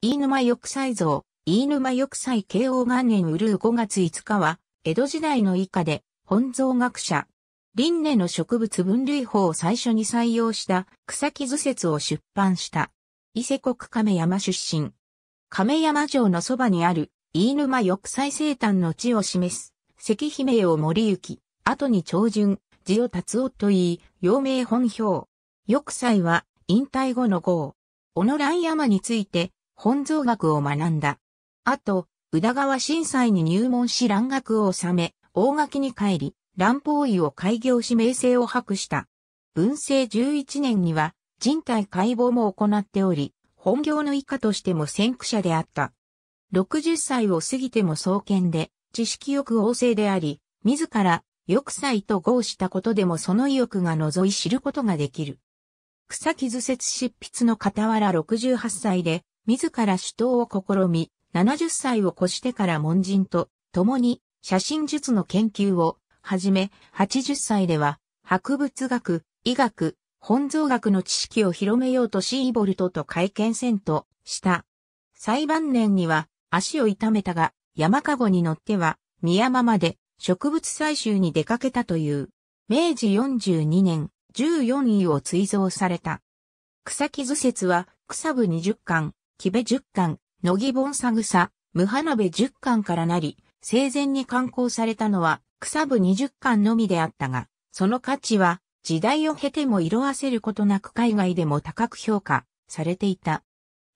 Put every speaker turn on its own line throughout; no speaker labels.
飯沼玉砕像、飯沼玉砕慶応元年うるう5月5日は、江戸時代の以下で、本草学者、輪廻の植物分類法を最初に採用した草木図説を出版した。伊勢国亀山出身。亀山城のそばにある、飯沼玉砕生誕の地を示す、関姫を森行、後に長順、地を達夫と言い、陽明本表。玉砕は、引退後の号。小野蘭山について、本草学を学んだ。あと、宇田川震災に入門し蘭学を収め、大垣に帰り、蘭方医を開業し名声を博した。文政11年には人体解剖も行っており、本業の以下としても先駆者であった。60歳を過ぎても創建で、知識欲旺盛であり、自ら、欲才と合したことでもその意欲が覗い知ることができる。草木図説執筆の傍ら68歳で、自ら主刀を試み、70歳を越してから門人と共に写真術の研究を始め、80歳では博物学、医学、本草学の知識を広めようとシーボルトと会見せんとした。最晩年には足を痛めたが山籠に乗っては宮間まで植物採集に出かけたという。明治42年14位を追贈された。草木図説は草部20巻、木部十巻、野木本さぐさ、無花部十巻からなり、生前に刊行されたのは草部二十巻のみであったが、その価値は時代を経ても色あせることなく海外でも高く評価されていた。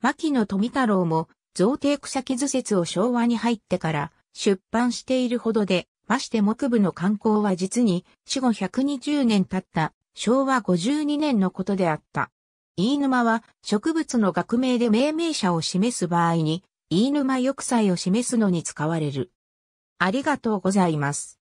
牧野富太郎も造帝草木図説を昭和に入ってから出版しているほどで、まして木部の刊行は実に死後120年経った昭和52年のことであった。飯沼は植物の学名で命名者を示す場合に、飯沼玉砕を示すのに使われる。ありがとうございます。